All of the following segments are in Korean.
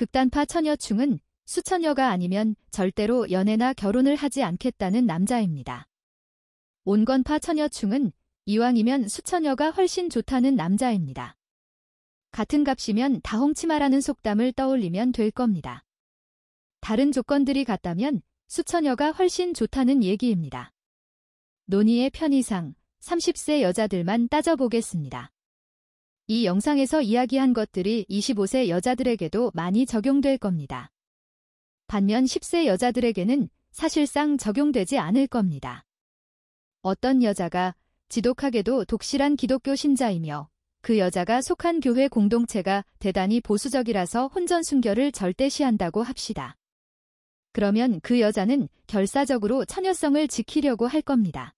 극단파 처녀충은 수처녀가 아니면 절대로 연애나 결혼을 하지 않겠다는 남자입니다. 온건파 처녀충은 이왕이면 수처녀가 훨씬 좋다는 남자입니다. 같은 값이면 다홍치마라는 속담을 떠올리면 될 겁니다. 다른 조건들이 같다면 수처녀가 훨씬 좋다는 얘기입니다. 논의의 편의상 30세 여자들만 따져보겠습니다. 이 영상에서 이야기한 것들이 25세 여자들에게도 많이 적용될 겁니다. 반면 10세 여자들에게는 사실상 적용되지 않을 겁니다. 어떤 여자가 지독하게도 독실한 기독교 신자이며 그 여자가 속한 교회 공동체가 대단히 보수적이라서 혼전 순결을 절대시한다고 합시다. 그러면 그 여자는 결사적으로 처녀성을 지키려고 할 겁니다.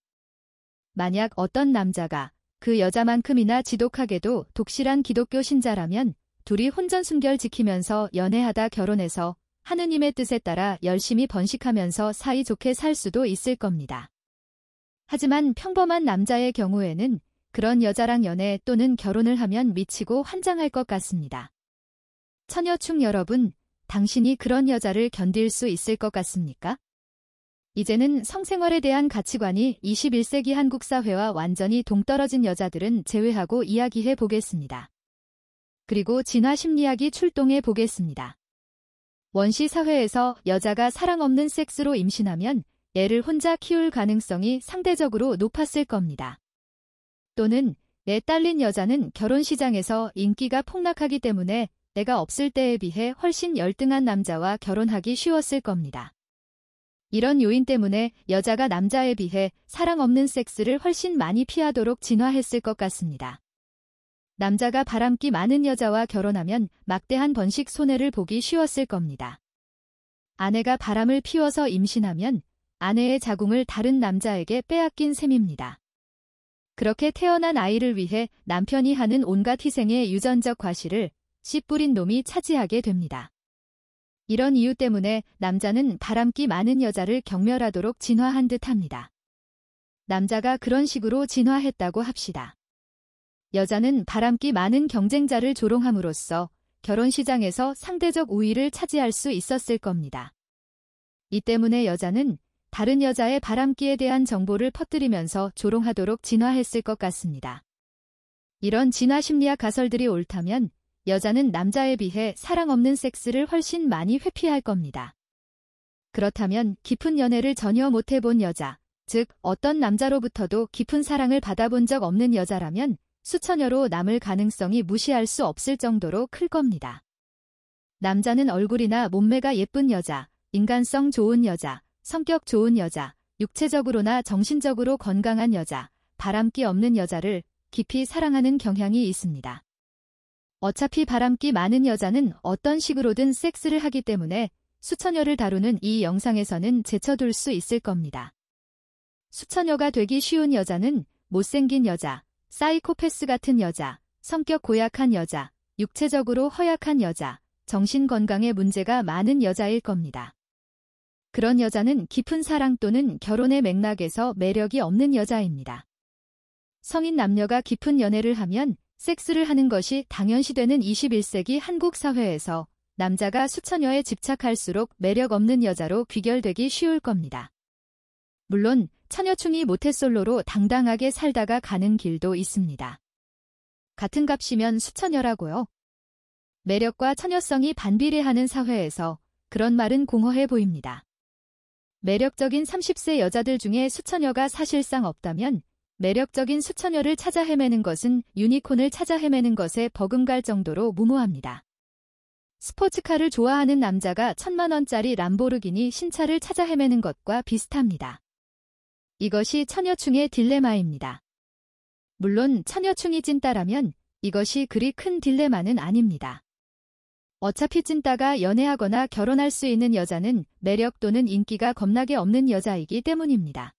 만약 어떤 남자가 그 여자만큼이나 지독하게도 독실한 기독교 신자라면 둘이 혼전 순결 지키면서 연애하다 결혼해서 하느님의 뜻에 따라 열심히 번식하면서 사이좋게 살 수도 있을 겁니다. 하지만 평범한 남자의 경우에는 그런 여자랑 연애 또는 결혼을 하면 미치고 환장할 것 같습니다. 처녀충 여러분, 당신이 그런 여자를 견딜 수 있을 것 같습니까? 이제는 성생활에 대한 가치관이 21세기 한국 사회와 완전히 동떨어진 여자들은 제외하고 이야기해 보겠습니다. 그리고 진화 심리학이 출동해 보겠습니다. 원시 사회에서 여자가 사랑 없는 섹스로 임신하면 애를 혼자 키울 가능성이 상대적으로 높았을 겁니다. 또는 내 딸린 여자는 결혼 시장에서 인기가 폭락하기 때문에 내가 없을 때에 비해 훨씬 열등한 남자와 결혼하기 쉬웠을 겁니다. 이런 요인 때문에 여자가 남자에 비해 사랑 없는 섹스를 훨씬 많이 피하도록 진화했을 것 같습니다. 남자가 바람기 많은 여자와 결혼하면 막대한 번식 손해를 보기 쉬웠을 겁니다. 아내가 바람을 피워서 임신하면 아내의 자궁을 다른 남자에게 빼앗긴 셈입니다. 그렇게 태어난 아이를 위해 남편이 하는 온갖 희생의 유전적 과실을 씨 뿌린 놈이 차지하게 됩니다. 이런 이유 때문에 남자는 바람기 많은 여자를 경멸하도록 진화한 듯 합니다. 남자가 그런 식으로 진화했다고 합시다. 여자는 바람기 많은 경쟁자를 조롱함으로써 결혼 시장에서 상대적 우위를 차지할 수 있었을 겁니다. 이 때문에 여자는 다른 여자의 바람기에 대한 정보를 퍼뜨리면서 조롱하도록 진화했을 것 같습니다. 이런 진화 심리학 가설들이 옳다면 여자는 남자에 비해 사랑 없는 섹스를 훨씬 많이 회피할 겁니다. 그렇다면 깊은 연애를 전혀 못해본 여자, 즉 어떤 남자로부터도 깊은 사랑을 받아본 적 없는 여자라면 수천여로 남을 가능성이 무시할 수 없을 정도로 클 겁니다. 남자는 얼굴이나 몸매가 예쁜 여자, 인간성 좋은 여자, 성격 좋은 여자, 육체적으로나 정신적으로 건강한 여자, 바람기 없는 여자를 깊이 사랑하는 경향이 있습니다. 어차피 바람기 많은 여자는 어떤 식으로든 섹스를 하기 때문에 수천여를 다루는 이 영상에서는 제쳐둘 수 있을 겁니다. 수천여가 되기 쉬운 여자는 못생긴 여자, 사이코패스 같은 여자, 성격 고약한 여자, 육체적으로 허약한 여자, 정신건강에 문제가 많은 여자일 겁니다. 그런 여자는 깊은 사랑 또는 결혼의 맥락에서 매력이 없는 여자입니다. 성인 남녀가 깊은 연애를 하면 섹스를 하는 것이 당연시되는 21세기 한국 사회에서 남자가 수처녀에 집착할수록 매력 없는 여자로 귀결되기 쉬울 겁니다. 물론 처녀충이 모태솔로로 당당하게 살다가 가는 길도 있습니다. 같은 값이면 수처녀라고요. 매력과 처녀성이 반비례하는 사회에서 그런 말은 공허해 보입니다. 매력적인 30세 여자들 중에 수처녀가 사실상 없다면 매력적인 수천여를 찾아 헤매는 것은 유니콘을 찾아 헤매는 것에 버금갈 정도로 무모합니다. 스포츠카를 좋아하는 남자가 천만원짜리 람보르기니 신차를 찾아 헤매는 것과 비슷합니다. 이것이 처녀충의 딜레마입니다. 물론 처녀충이 찐따라면 이것이 그리 큰 딜레마는 아닙니다. 어차피 찐따가 연애하거나 결혼할 수 있는 여자는 매력 또는 인기가 겁나게 없는 여자이기 때문입니다.